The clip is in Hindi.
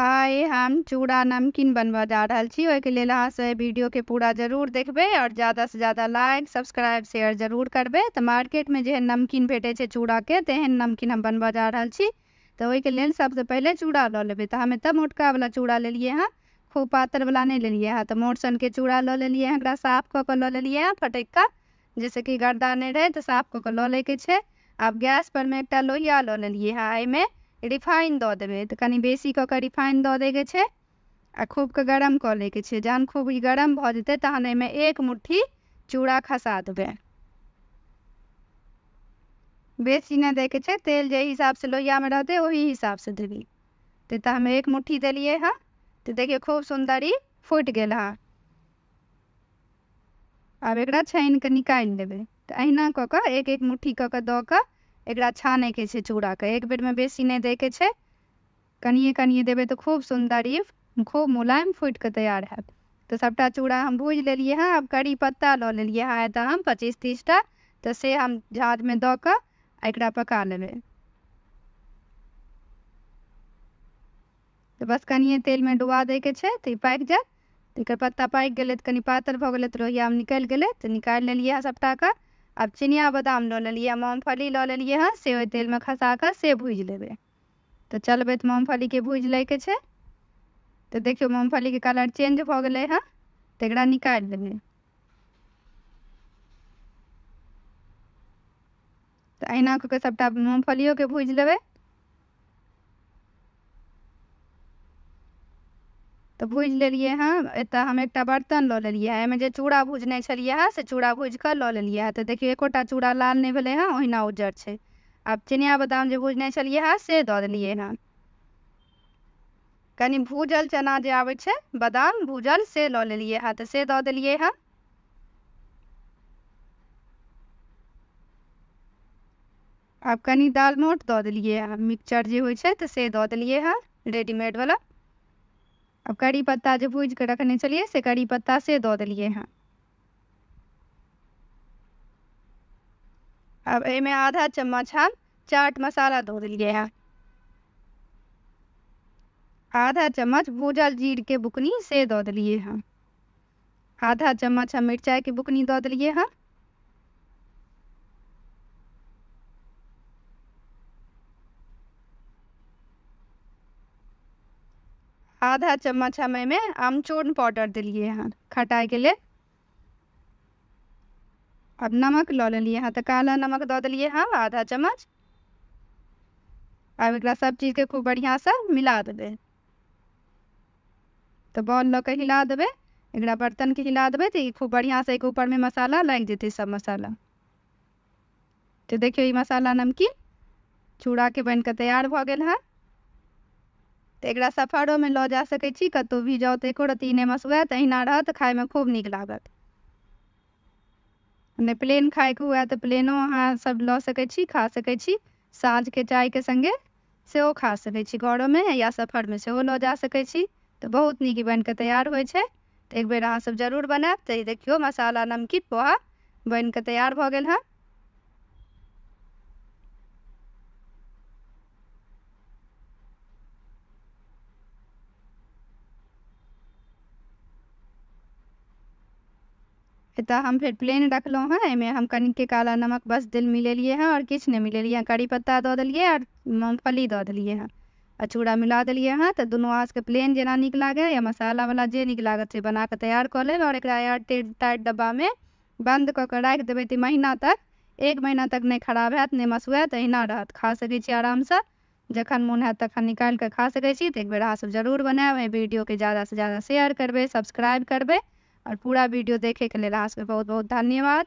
आए हम चूड़ा नमकीन बनवा जा रहा छी ओके लिए अहाँ से के पूरा जरूर और ज्यादा से ज़्यादा लाइक सब्सक्राइब शेयर जरूर तो मार्केट में जेहन नमकीन छे चूड़ा के तेहन नमकीन हम बनवा जा रहा छी तऽ ओहिके लिए सबसे पहले चूड़ा लेबे लेबै हमें हम मोटका वाला चूड़ा लिए हाँ खूब नहीं ले लिए हँ तो मोटसन के चूड़ा लऽ ले लिए एकरा साफ क कऽ लऽ लेलियै हँ फटक का जैसे कि गर्दा नहीं रहे तो साफ क कऽ लेके लैके अब गैस पर में एकटा लोहिया ले लिए हँ एहिमे रिफाइन दऽ देबै तऽ कनि बेसी कऽ कऽ रिफाइन दऽ दैके छै आ खूबके गरम कऽ लैके छै जहन खूब ई गरम भऽ जेतै तहन एहिमे एक मुट्ठी चूड़ा खसा देबै बेसी नहि दैके छै तेल जे हिसाबसँ लोहियामे रहतै ओहि हिसाबसँ देबै तऽ तऽ हम एक मुट्ठी देलियै हँ तऽ देखियौ खूब सुन्दर ई फुटि गेल हँ आब एकरा छानि कऽ निकालि लेबै तऽ अहिना कऽ कऽ एक एक मुट्ठी कऽ कऽ दऽ कऽ एक एकरा छानैके चूड़ा के एक बेर में बेसी नहीं दैके छै कनिए कनिए देवे तो खूब सुंदर ई खूब मुलायम फूट के तैयार है तो सबटा चूड़ा हम भूज लेलियै हाँ अब कड़ी पत्ता लऽ लेलियै हाँ तो हम पच्चीस तीस टा तो से हम झाँझमे दऽ कऽ एकरा पका ले तो बस कनिए में डुबा दैके छै तऽ ई पाकि जायत तो एकर पत्ता पाक गए तो कनी पातर भऽ गेलै तऽ लोहिया निकलि गेलै तऽ तो निकालि लेलियै सबटा का अब चिनिया बदाम लऽ लेलियै मूँगफली लऽ लेलियै हँ से ओहि तेलमे खसा कऽ से भूजि लेबै तऽ चलबै तऽ मूँगफलीके भूज लैके छै तऽ देखियौ मूँगफलीके कलर चेंज भऽ गेलै हँ तऽ एकरा निकालि लेबै तऽ अहिना कऽ कऽ सभटा मूँगफलियोके भूजि लेबै तो भूज लिए हम एतऽ हम एक बर्तन लऽ लिए हँ एहिमे जे चूड़ा भुजने छलियै हँ से चूड़ा भुजि कऽ लऽ लिए हँ तऽ देखियौ एकोटा चूड़ा लाल नहि भेलै हँ ओहिना उज्जर छै आब चिनिया बादाम जे भुजने छलियै हँ से दऽ देलियै हँ कनि भूजल चना जे आबै छै बादाम भूजल से लऽ लेलियै हँ तऽ से दऽ देलियै हँ आब कनि दालमोट दऽ देलियै हँ मिक्सचर जे होइ छै तऽ से दऽ देलियै हँ रेडीमेडवला अब कड़ी पत्ता जो भूज के रखने चलिए से कड़ी पत्ता से दो देलियै हँ अब में आधा चम्मच हम चाट मसाला दो देलियै हँ आधा चम्मच भूजल जीर के बुकनी से दो देलियै हँ आधा चम्मच हम मिर्चाई के बुकनी दो देलियै हँ आधा चम्मच हमें में आमचूर पाउडर दिलिए हाँ खटाई के लिए अब नमक लऽ लिए हाँ तो काला नमक दो दिलिए हम आधा चम्मच आब एक सब के खूब से मिला देवे तो बॉल लो के हिला एक बर्तन के हिला देवे तो खूब खूब से एक में मसाला लग जेतै सब मसाला तो देखियो ये मसाला नमकीन के बनि के तैयार भ गया है तो एक एकरा में लऽ जा सकै छी भी जाउ तऽ एको रत्ती नहि मसुआए तहिना रहत में खूब नीक लागत नहि प्लेन के हुए तऽ प्लेनो अहाँसभ लऽ सकै छी खा सकै छी चाय के संगे सेहो खा सकै छी में या सफरमे सेहो लऽ जा सकै छी तऽ बहुत नीक बनि के तैयार होइ छै तऽ एक बेर अहाँसभ जरूर बनायब तऽ देखियौ मसाला नमकीन पोहा बनि के तैयार भऽ गेल हँ तो हम फिर प्लेन रखल हाँ इमें हम कनिके काला नमक बस दिल मिलेलिए हैं और किछु नहीं मिलेलिए हैं करी पत्ता दो देलिए और मूँगफली दो देलिए हैं और चूड़ा मिला दिलिए हाँ तो दुनू के प्लेन जना निक लागे या मसाला वाला जे निक लागत से बना के तैयार कर ले और एक एयरटेट टाइट डब्बा में बंद कऽ के राखि देवे तऽ महीना तक एक महीना तक नहीं खराब हैत नहीं मसुआत तो अना रहत खा सकै आराम से जखन मन हैत तखन निकाल के खा सकै छी तो एक बेर अहाँसभ जरूर वीडियो के ज़्यादा से ज़्यादा शेयर करबै सब्सक्राइब करबे और पूरा वीडियो देखे के लिए अहाँ बहुत बहुत धन्यवाद